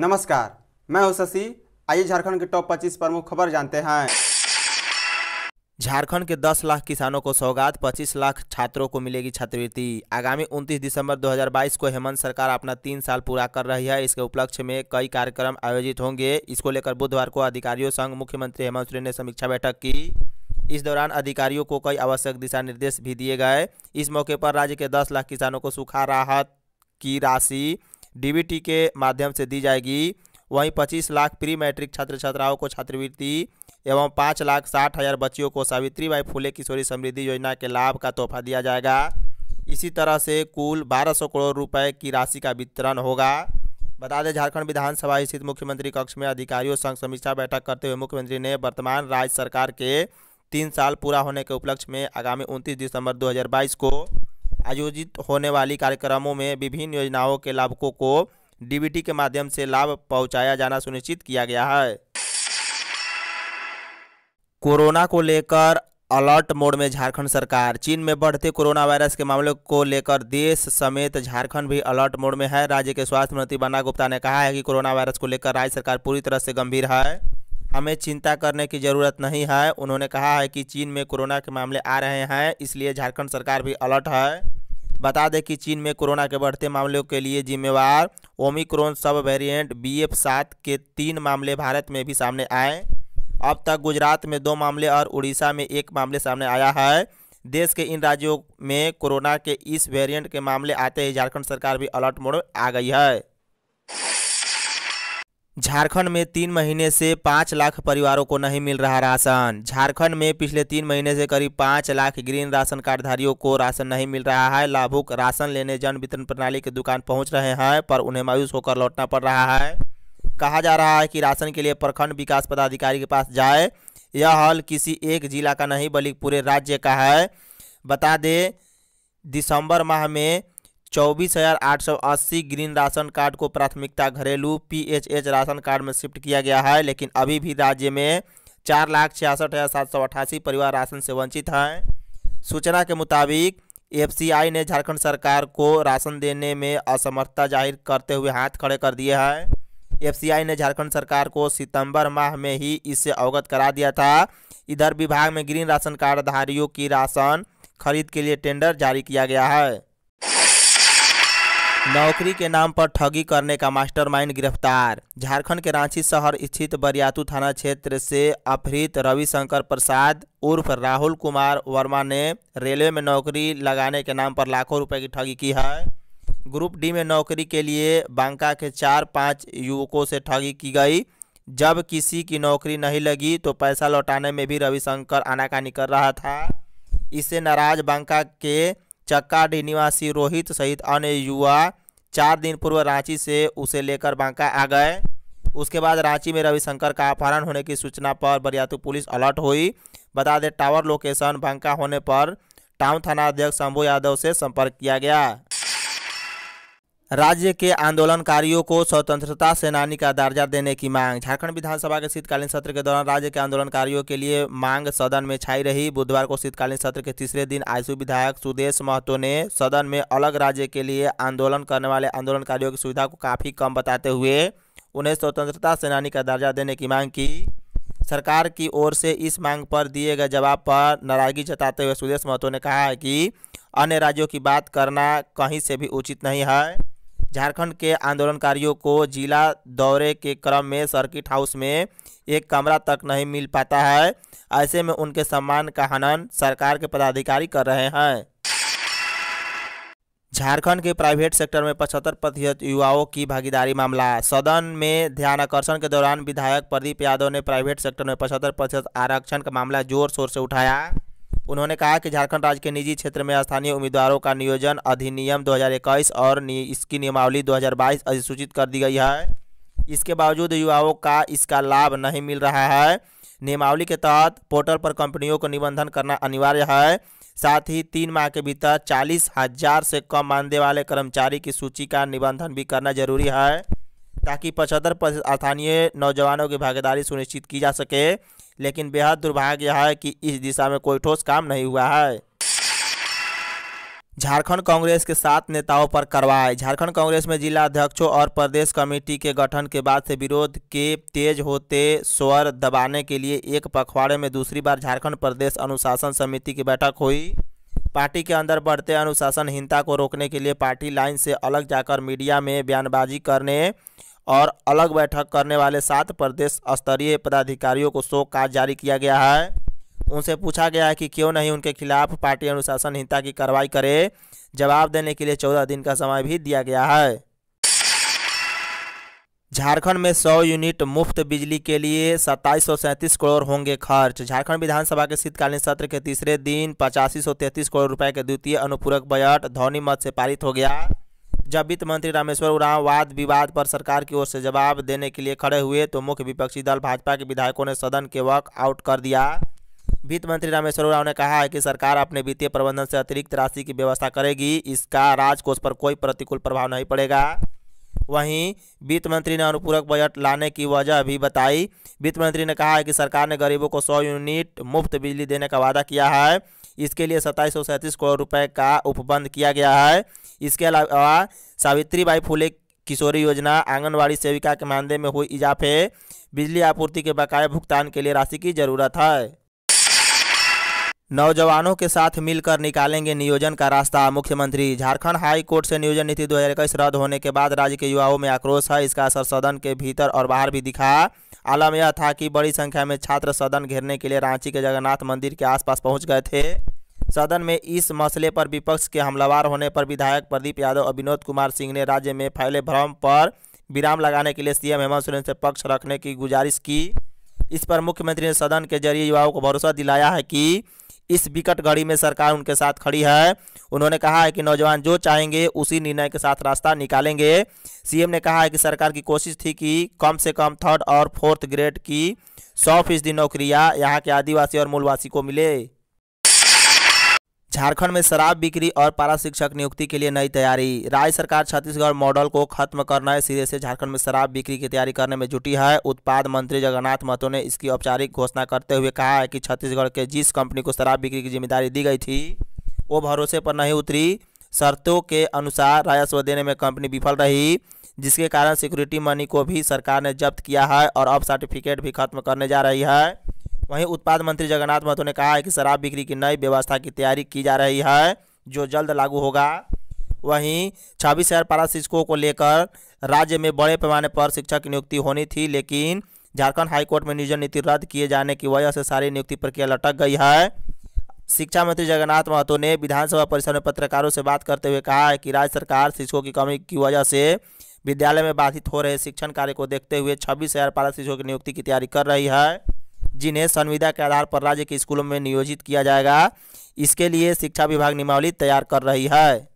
नमस्कार मैं हूं शशि आइए झारखंड के टॉप 25 प्रमुख खबर जानते हैं झारखंड के 10 लाख किसानों को सौगात 25 लाख छात्रों को मिलेगी छात्रवृत्ति आगामी 29 दिसंबर 2022 को हेमंत सरकार अपना तीन साल पूरा कर रही है इसके उपलक्ष्य में कई कार्यक्रम आयोजित होंगे इसको लेकर बुधवार को अधिकारियों संघ मुख्यमंत्री हेमंत सोरेन ने समीक्षा बैठक की इस दौरान अधिकारियों को कई आवश्यक दिशा निर्देश भी दिए गए इस मौके पर राज्य के दस लाख किसानों को सूखा राहत की राशि डीबीटी के माध्यम से दी जाएगी वहीं 25 लाख प्री मैट्रिक छात्र छात्राओं को छात्रवृत्ति एवं पाँच लाख साठ हज़ार बच्चियों को सावित्री बाई फूले किशोरी समृद्धि योजना के लाभ का तोहफा दिया जाएगा इसी तरह से कुल 1200 करोड़ रुपए की राशि का वितरण होगा बता दें झारखंड विधानसभा स्थित मुख्यमंत्री कक्ष में अधिकारियों संग समीक्षा बैठक करते हुए मुख्यमंत्री ने वर्तमान राज्य सरकार के तीन साल पूरा होने के उपलक्ष्य में आगामी 29 दिसंबर 2022 को आयोजित होने वाली कार्यक्रमों में विभिन्न योजनाओं के लाभकों को डीबीटी के माध्यम से लाभ पहुंचाया जाना सुनिश्चित किया गया है कोरोना को लेकर अलर्ट मोड में झारखंड सरकार चीन में बढ़ते कोरोना वायरस के मामले को लेकर देश समेत झारखंड भी अलर्ट मोड में है राज्य के स्वास्थ्य मंत्री बन्ना गुप्ता ने कहा है कि कोरोना वायरस को लेकर राज्य सरकार पूरी तरह से गंभीर है हमें चिंता करने की ज़रूरत नहीं है उन्होंने कहा है कि चीन में कोरोना के मामले आ रहे हैं इसलिए झारखंड सरकार भी अलर्ट है बता दें कि चीन में कोरोना के बढ़ते मामलों के लिए जिम्मेवार ओमिक्रोन सब वेरिएंट बी एफ सात के तीन मामले भारत में भी सामने आए अब तक गुजरात में दो मामले और उड़ीसा में एक मामले सामने आया है देश के इन राज्यों में कोरोना के इस वेरिएंट के मामले आते ही झारखंड सरकार भी अलर्ट मोड आ गई है झारखंड में तीन महीने से पाँच लाख परिवारों को नहीं मिल रहा राशन झारखंड में पिछले तीन महीने से करीब पाँच लाख ग्रीन राशन कार्डधारियों को राशन नहीं मिल रहा है लाभुक राशन लेने जन वितरण प्रणाली की दुकान पहुंच रहे हैं पर उन्हें मायूस होकर लौटना पड़ रहा है कहा जा रहा है कि राशन के लिए प्रखंड विकास पदाधिकारी के पास जाए यह हल किसी एक जिला का नहीं बल्कि पूरे राज्य का है बता दें दिसंबर माह में चौबीस हजार आठ सौ अस्सी ग्रीन राशन कार्ड को प्राथमिकता घरेलू पीएचएच राशन कार्ड में शिफ्ट किया गया है लेकिन अभी भी राज्य में चार लाख छियासठ हज़ार सात सौ अठासी परिवार राशन से वंचित हैं सूचना के मुताबिक एफसीआई ने झारखंड सरकार को राशन देने में असमर्थता जाहिर करते हुए हाथ खड़े कर दिए हैं एफसीआई ने झारखंड सरकार को सितंबर माह में ही इससे अवगत करा दिया था इधर विभाग में ग्रीन राशन कार्डधारियों की राशन खरीद के लिए टेंडर जारी किया गया है नौकरी के नाम पर ठगी करने का मास्टरमाइंड गिरफ्तार झारखंड के रांची शहर स्थित बरियातू थाना क्षेत्र से अपहृत रविशंकर प्रसाद उर्फ राहुल कुमार वर्मा ने रेलवे में नौकरी लगाने के नाम पर लाखों रुपए की ठगी की है ग्रुप डी में नौकरी के लिए बांका के चार पांच युवकों से ठगी की गई जब किसी की नौकरी नहीं लगी तो पैसा लौटाने में भी रविशंकर आनाकानी कर रहा था इससे नाराज बांका के चक्काडी निवासी रोहित सहित अन्य युवा चार दिन पूर्व रांची से उसे लेकर बांका आ गए उसके बाद रांची में रविशंकर का अपहरण होने की सूचना पर बरियातू पुलिस अलर्ट हुई बता दें टावर लोकेशन बांका होने पर टाउन थाना अध्यक्ष शंभू यादव से संपर्क किया गया राज्य के आंदोलनकारियों को स्वतंत्रता सेनानी का दर्जा देने की मांग झारखंड विधानसभा के शीतकालीन सत्र के दौरान राज्य के आंदोलनकारियों के लिए मांग सदन में छाई रही बुधवार को शीतकालीन सत्र के तीसरे दिन आयसू विधायक सुदेश महतो ने सदन में अलग राज्य के लिए आंदोलन करने वाले आंदोलनकारियों की सुविधा को काफ़ी कम बताते हुए उन्हें स्वतंत्रता सेनानी का दर्जा देने की मांग की सरकार की ओर से इस मांग पर दिए गए जवाब पर नाराजगी जताते हुए सुदेश महतो ने कहा है कि अन्य राज्यों की बात करना कहीं से भी उचित नहीं है झारखंड के आंदोलनकारियों को जिला दौरे के क्रम में सर्किट हाउस में एक कमरा तक नहीं मिल पाता है ऐसे में उनके सम्मान का हनन सरकार के पदाधिकारी कर रहे हैं झारखंड के प्राइवेट सेक्टर में पचहत्तर प्रतिशत युवाओं की भागीदारी मामला सदन में ध्यानाकर्षण के दौरान विधायक प्रदीप यादव ने प्राइवेट सेक्टर में पचहत्तर प्रतिशत आरक्षण का मामला जोर शोर से उठाया उन्होंने कहा कि झारखंड राज्य के निजी क्षेत्र में स्थानीय उम्मीदवारों का नियोजन अधिनियम 2021 और इसकी नियमावली 2022 अधिसूचित कर दी गई है इसके बावजूद युवाओं का इसका लाभ नहीं मिल रहा है नियमावली के तहत पोर्टल पर कंपनियों को निबंधन करना अनिवार्य है साथ ही तीन माह के भीतर चालीस हजार से कम मानदेय वाले कर्मचारी की सूची का निबंधन भी करना जरूरी है ताकि पचहत्तर स्थानीय नौजवानों की भागीदारी सुनिश्चित की जा सके लेकिन बेहद दुर्भाग्य है कि इस दिशा में कोई ठोस काम नहीं हुआ है झारखंड कांग्रेस के सात नेताओं पर कार्रवाई झारखंड कांग्रेस में जिला अध्यक्षों और प्रदेश कमेटी के गठन के बाद से विरोध के तेज होते स्वर दबाने के लिए एक पखवाड़े में दूसरी बार झारखंड प्रदेश अनुशासन समिति की बैठक हुई पार्टी के अंदर बढ़ते अनुशासनहीनता को रोकने के लिए पार्टी लाइन से अलग जाकर मीडिया में बयानबाजी करने और अलग बैठक करने वाले सात प्रदेश स्तरीय पदाधिकारियों को शोक कार्ड जारी किया गया है उनसे पूछा गया है कि क्यों नहीं उनके खिलाफ पार्टी अनुशासन हिंता की कार्रवाई करे जवाब देने के लिए चौदह दिन का समय भी दिया गया है झारखंड में 100 यूनिट मुफ्त बिजली के लिए सत्ताईस करोड़ होंगे खर्च झारखंड विधानसभा के शीतकालीन सत्र के तीसरे दिन पचासी करोड़ रुपए के द्वितीय अनुपूरक बजट ध्वनि मत से पारित हो गया जब वित्त मंत्री रामेश्वर उरांव वाद विवाद पर सरकार की ओर से जवाब देने के लिए खड़े हुए तो मुख्य विपक्षी दल भाजपा के विधायकों ने सदन के वॉक आउट कर दिया वित्त मंत्री रामेश्वर उरांव ने कहा है कि सरकार अपने वित्तीय प्रबंधन से अतिरिक्त राशि की व्यवस्था करेगी इसका राजकोष पर कोई प्रतिकूल प्रभाव नहीं पड़ेगा वहीं वित्त मंत्री ने अनुपूरक बजट लाने की वजह भी बताई वित्त मंत्री ने कहा है कि सरकार ने गरीबों को सौ यूनिट मुफ्त बिजली देने का वादा किया है इसके लिए सत्ताईस सौ सैंतीस करोड़ रुपए का उपबंध किया गया है इसके अलावा सावित्री बाई फूले किशोरी योजना आंगनवाड़ी सेविका के मानदेय में हुई इजाफे बिजली आपूर्ति के बकाया भुगतान के लिए राशि की जरूरत है नौजवानों के साथ मिलकर निकालेंगे नियोजन का रास्ता मुख्यमंत्री झारखंड हाई कोर्ट से नियोजन नीति 2021 रद्द होने के बाद राज्य के युवाओं में आक्रोश है इसका असर सदन के भीतर और बाहर भी दिखा आलम यह था कि बड़ी संख्या में छात्र सदन घेरने के लिए रांची के जगन्नाथ मंदिर के आसपास पहुंच गए थे सदन में इस मसले पर विपक्ष के हमलावर होने पर विधायक प्रदीप यादव और विनोद कुमार सिंह ने राज्य में फैले भ्रम पर विराम लगाने के लिए सीएम हेमंत सोरेन से पक्ष रखने की गुजारिश की इस पर मुख्यमंत्री ने सदन के जरिए युवाओं को भरोसा दिलाया है कि इस विकट घड़ी में सरकार उनके साथ खड़ी है उन्होंने कहा है कि नौजवान जो चाहेंगे उसी निर्णय के साथ रास्ता निकालेंगे सीएम ने कहा है कि सरकार की कोशिश थी कि कम से कम थर्ड और फोर्थ ग्रेड की सौ फीसदी नौकरियाँ यहाँ के आदिवासी और मूलवासी को मिले झारखंड में शराब बिक्री और पारा शिक्षक नियुक्ति के लिए नई तैयारी राज्य सरकार छत्तीसगढ़ मॉडल को खत्म करना है सिरे से झारखंड में शराब बिक्री की तैयारी करने में जुटी है उत्पाद मंत्री जगन्नाथ महतो ने इसकी औपचारिक घोषणा करते हुए कहा है कि छत्तीसगढ़ के जिस कंपनी को शराब बिक्री की जिम्मेदारी दी गई थी वो भरोसे पर नहीं उतरी शर्तों के अनुसार राजस्व देने में कंपनी विफल रही जिसके कारण सिक्योरिटी मनी को भी सरकार ने जब्त किया है और अब सर्टिफिकेट भी खत्म करने जा रही है वहीं उत्पाद मंत्री जगन्नाथ महतो ने कहा है कि शराब बिक्री की नई व्यवस्था की तैयारी की जा रही है जो जल्द लागू होगा वहीं छब्बीस हज़ार पारा शिक्षकों को लेकर राज्य में बड़े पैमाने पर शिक्षक नियुक्ति होनी थी लेकिन झारखंड हाईकोर्ट में नियोजन नीति रद्द किए जाने की वजह से सारी नियुक्ति प्रक्रिया लटक गई है शिक्षा मंत्री जगन्नाथ महतो ने विधानसभा परिसर में पत्रकारों से बात करते हुए कहा है कि राज्य सरकार शिक्षकों की कमी की वजह से विद्यालय में बाधित हो रहे शिक्षण कार्य को देखते हुए छब्बीस हज़ार पारा शिक्षकों की नियुक्ति की तैयारी कर रही है जिन्हें संविदा के आधार पर राज्य के स्कूलों में नियोजित किया जाएगा इसके लिए शिक्षा विभाग नियमावली तैयार कर रही है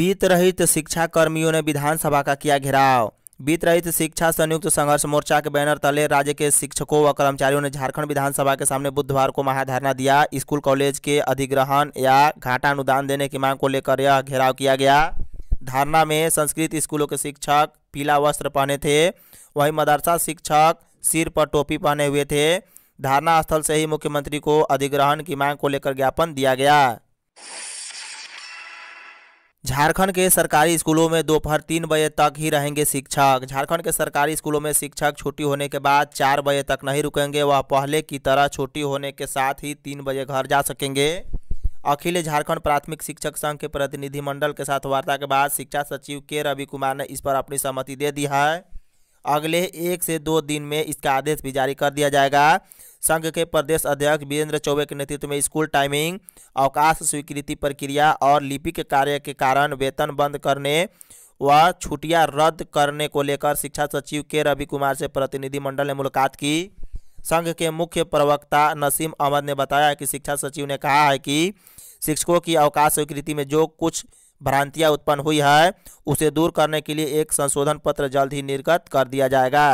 बीत रहित शिक्षा कर्मियों ने विधानसभा का किया घेराव बीत रहित शिक्षा संयुक्त संघर्ष मोर्चा के बैनर तले राज्य के शिक्षकों व कर्मचारियों ने झारखंड विधानसभा के सामने बुधवार को महाधारणा दिया स्कूल कॉलेज के अधिग्रहण या घाटा अनुदान देने की मांग को लेकर यह घेराव किया गया धारणा में संस्कृत स्कूलों के शिक्षक पीला वस्त्र पहने थे वहीं मदरसा शिक्षक सिर पर टोपी पहने हुए थे धारणा स्थल से ही मुख्यमंत्री को अधिग्रहण की मांग को लेकर ज्ञापन दिया गया झारखंड के सरकारी स्कूलों में दोपहर तीन बजे तक ही रहेंगे शिक्षक झारखंड के सरकारी स्कूलों में शिक्षक छुट्टी होने के बाद चार बजे तक नहीं रुकेंगे वह पहले की तरह छुट्टी होने के साथ ही तीन बजे घर जा सकेंगे अखिल झारखंड प्राथमिक शिक्षक संघ के प्रतिनिधिमंडल के साथ वार्ता के बाद शिक्षा सचिव के रवि कुमार ने इस पर अपनी सहमति दे दी है अगले एक से दो दिन में इसका आदेश भी जारी कर दिया जाएगा संघ के प्रदेश अध्यक्ष वीरेंद्र चौबे के नेतृत्व में स्कूल टाइमिंग अवकाश स्वीकृति प्रक्रिया और लिपिक कार्य के कारण वेतन बंद करने व छुट्टियां रद्द करने को लेकर शिक्षा सचिव के रवि कुमार से प्रतिनिधिमंडल ने मुलाकात की संघ के मुख्य प्रवक्ता नसीम अहमद ने बताया कि शिक्षा सचिव ने कहा है कि शिक्षकों की अवकाश स्वीकृति में जो कुछ भ्रांतियाँ उत्पन्न हुई है उसे दूर करने के लिए एक संशोधन पत्र जल्द ही निर्गत कर दिया जाएगा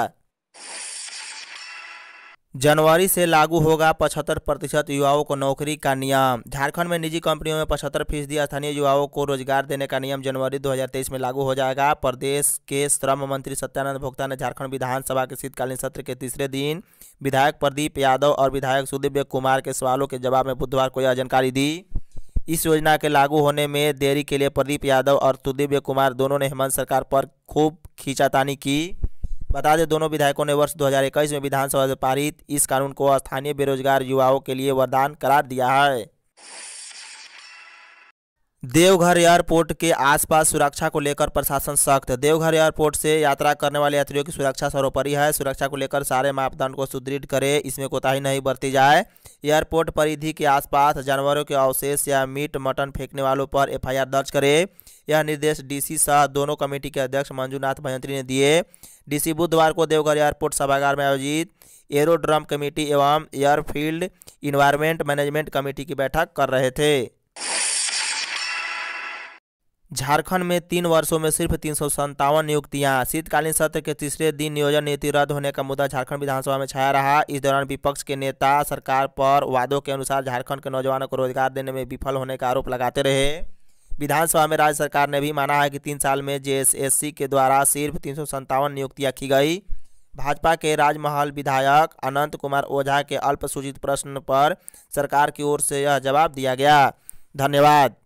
जनवरी से लागू होगा पचहत्तर प्रतिशत युवाओं को नौकरी का नियम झारखंड में निजी कंपनियों में पचहत्तर फीसदी स्थानीय युवाओं को रोजगार देने का नियम जनवरी 2023 में लागू हो जाएगा प्रदेश के श्रम मंत्री सत्यानंद भोक्ता ने झारखंड विधानसभा के शीतकालीन सत्र के तीसरे दिन विधायक प्रदीप यादव और विधायक सुदीप कुमार के सवालों के जवाब में बुधवार को यह जानकारी दी इस योजना के लागू होने में देरी के लिए प्रदीप यादव और सुदीव्य कुमार दोनों ने हेमंत सरकार पर खूब खींचातानी की बता दें दोनों विधायकों ने वर्ष 2021 में विधानसभा से पारित इस कानून को स्थानीय बेरोजगार युवाओं के लिए वरदान करार दिया है देवघर एयरपोर्ट के आसपास सुरक्षा को लेकर प्रशासन सख्त देवघर एयरपोर्ट से यात्रा करने वाले यात्रियों की सुरक्षा सर्वोपरि है सुरक्षा को लेकर सारे मापदंड को सुदृढ़ करे इसमें कोताही नहीं बरती जाए एयरपोर्ट परिधि के आसपास जानवरों के अवशेष या मीट मटन फेंकने वालों पर एफआईआर दर्ज करे यह निर्देश डीसी सह दोनों कमेटी के अध्यक्ष मंजूनाथ भयंत्री ने दिए डीसी बुधवार को देवघर एयरपोर्ट सभागार में आयोजित एरोड्रम कमेटी एवं एयरफील्ड इन्वायरमेंट मैनेजमेंट कमेटी की बैठक कर रहे थे झारखंड में तीन वर्षों में सिर्फ तीन सौ संतावन नियुक्तियाँ शीतकालीन सत्र के तीसरे दिन नियोजन नीति रद्द होने का मुद्दा झारखंड विधानसभा में छाया रहा इस दौरान विपक्ष के नेता सरकार पर वादों के अनुसार झारखंड के नौजवानों को रोजगार देने में विफल होने का आरोप लगाते रहे विधानसभा में राज्य सरकार ने भी माना है कि तीन साल में जे के द्वारा सिर्फ तीन सौ नियुक्तियाँ की गई भाजपा के राजमहल विधायक अनंत कुमार ओझा के अल्पसूचित प्रश्न पर सरकार की ओर से यह जवाब दिया गया धन्यवाद